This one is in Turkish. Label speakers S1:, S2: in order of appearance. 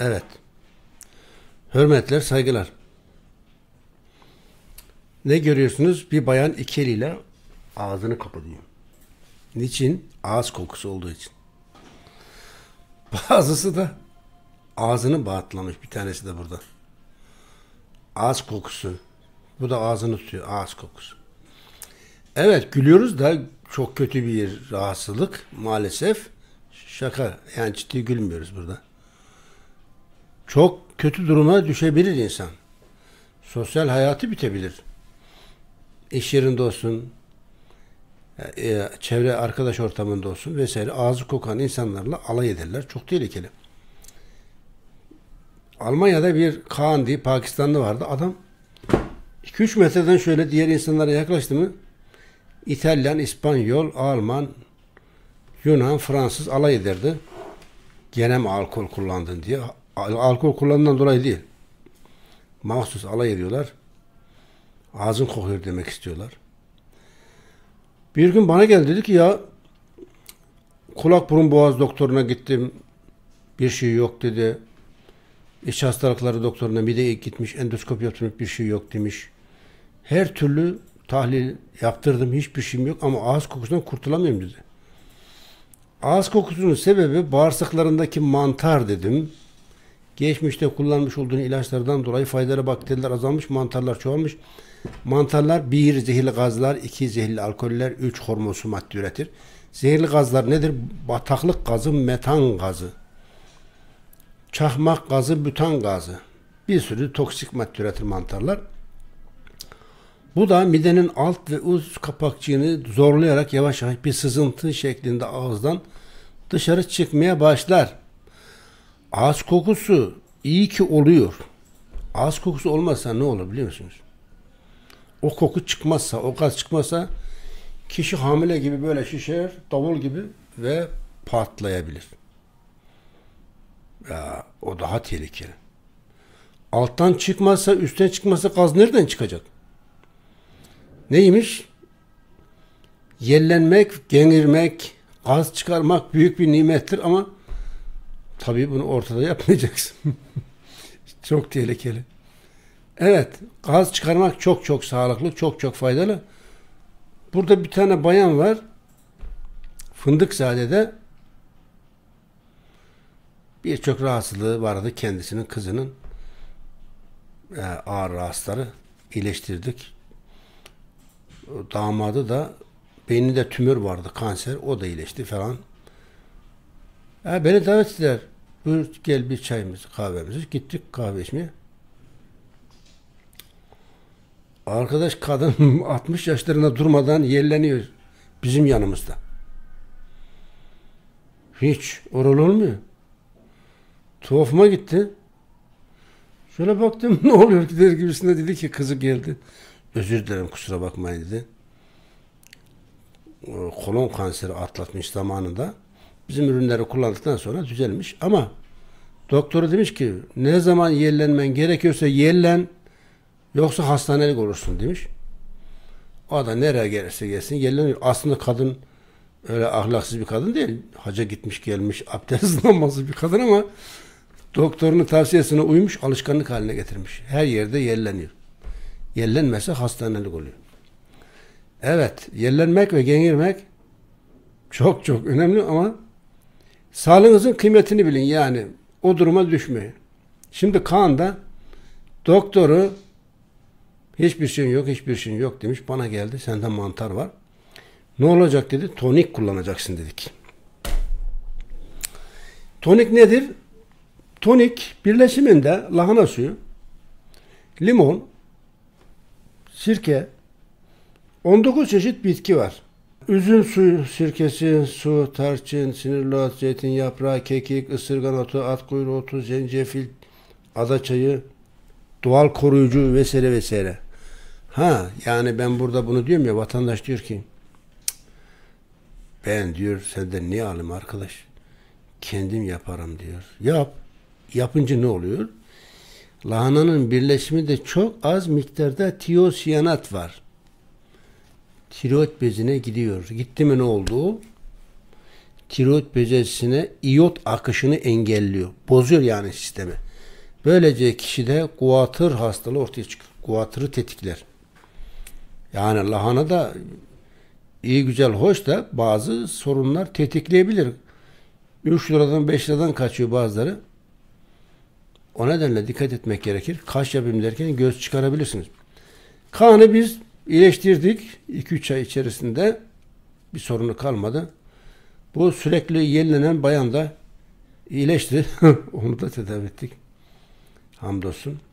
S1: Evet. Hürmetler, saygılar. Ne görüyorsunuz? Bir bayan iki eliyle ağzını kapatıyor. Niçin? Ağız kokusu olduğu için. Bazısı da ağzını bağıtlamış. Bir tanesi de burada. Ağız kokusu. Bu da ağzını tutuyor. Ağız kokusu. Evet gülüyoruz da çok kötü bir rahatsızlık maalesef. Şaka yani ciddi gülmüyoruz burada. Çok kötü duruma düşebilir insan. Sosyal hayatı bitebilir. İş yerinde olsun, e, çevre arkadaş ortamında olsun vesaire ağzı kokan insanlarla alay ederler. Çok tehlikeli. Almanya'da bir Kaan diye Pakistanlı vardı. Adam 2-3 metreden şöyle diğer insanlara yaklaştı mı İtalyan, İspanyol, Alman, Yunan, Fransız alay ederdi. Gene mi alkol kullandın diye alkol kullanından dolayı değil. Mahsus alay ediyorlar. Ağzın kokuyor demek istiyorlar. Bir gün bana geldi dedi ki ya kulak burun boğaz doktoruna gittim. Bir şey yok dedi. İç hastalıkları doktoruna mideye gitmiş. Endoskopi yaptırmak bir şey yok demiş. Her türlü tahlil yaptırdım. Hiçbir şeyim yok ama ağız kokusundan kurtulamıyorum dedi. Ağız kokusunun sebebi bağırsaklarındaki mantar dedim. Geçmişte kullanmış olduğun ilaçlardan dolayı faydalı bakteriler azalmış, mantarlar çoğalmış. Mantarlar bir zehirli gazlar, iki zehirli alkoller, üç hormonsu madde üretir. Zehirli gazlar nedir? Bataklık gazı, metan gazı. Çakmak gazı, butan gazı. Bir sürü toksik madde üretir mantarlar. Bu da midenin alt ve üst kapakçığını zorlayarak yavaş yavaş bir sızıntı şeklinde ağızdan dışarı çıkmaya başlar. Ağız kokusu iyi ki oluyor. Ağız kokusu olmazsa ne olur biliyor musunuz? O koku çıkmazsa, o gaz çıkmazsa kişi hamile gibi böyle şişer, davul gibi ve patlayabilir. Ya, o daha tehlikeli. Alttan çıkmazsa, üstten çıkmazsa gaz nereden çıkacak? Neymiş? Yellenmek, genirmek, gaz çıkarmak büyük bir nimettir ama Tabii bunu ortada yapmayacaksın. çok tehlikeli. Evet, gaz çıkarmak çok çok sağlıklı, çok çok faydalı. Burada bir tane bayan var. fındık Fındıkzade'de birçok rahatsızlığı vardı kendisinin kızının ee, ağır rahatsızları iyileştirdik. Damadı da beyninde tümör vardı kanser o da iyileşti falan. Ee, beni davet ettiler. Buyur gel bir çayımız kahvemizi. Gittik kahve içmeye. Arkadaş kadın 60 yaşlarında durmadan yerleniyor bizim yanımızda. Hiç oral olmuyor. Tuhafıma gitti. Şöyle baktım ne oluyor ki der gibisinde dedi ki kızı geldi. Özür dilerim kusura bakmayın dedi. Kolon kanseri atlatmış zamanında. Bizim ürünleri kullandıktan sonra düzelmiş ama doktoru demiş ki ne zaman yerlenmen gerekiyorsa yerlen yoksa hastanelik olursun demiş. O da nereye gelirse gelsin yerleniyor. Aslında kadın öyle ahlaksız bir kadın değil. Haca gitmiş gelmiş abdest namazı bir kadın ama doktorunun tavsiyesine uymuş alışkanlık haline getirmiş. Her yerde yerleniyor. Yerlenmese hastanelik oluyor. Evet yerlenmek ve genirmek çok çok önemli ama Sağlığınızın kıymetini bilin yani. O duruma düşmeyin. Şimdi Kaan da doktoru hiçbir şeyin yok, hiçbir şeyin yok demiş. Bana geldi. Sende mantar var. Ne olacak dedi. Tonik kullanacaksın dedik. Tonik nedir? Tonik birleşiminde lahana suyu, limon, sirke, 19 çeşit bitki var. Üzüm suyu, sirkesi, su, tarçın, sinirlot, zeytin yaprağı, kekik, ısırgan otu, at kuyruğu otu, zencefil, ada çayı, doğal koruyucu vesaire vesaire. Ha yani ben burada bunu diyorum ya vatandaş diyor ki ben diyor senden niye alayım arkadaş? Kendim yaparım diyor. Yap. Yapınca ne oluyor? Lahananın birleşiminde çok az miktarda tiyosiyanat var tiroid bezine gidiyor. Gitti mi ne oldu? Tiroid bezesine iot akışını engelliyor. Bozuyor yani sistemi. Böylece kişide kuatır hastalığı ortaya çıkıyor. Kuatırı tetikler. Yani lahana da iyi güzel hoş da bazı sorunlar tetikleyebilir. 3 liradan 5 liradan kaçıyor bazıları. O nedenle dikkat etmek gerekir. Kaş yapayım derken göz çıkarabilirsiniz. Kanı biz İyileştirdik 2-3 ay içerisinde bir sorunu kalmadı. Bu sürekli yenilenen bayan da iyileşti. Onu da tedavi ettik. Hamdolsun.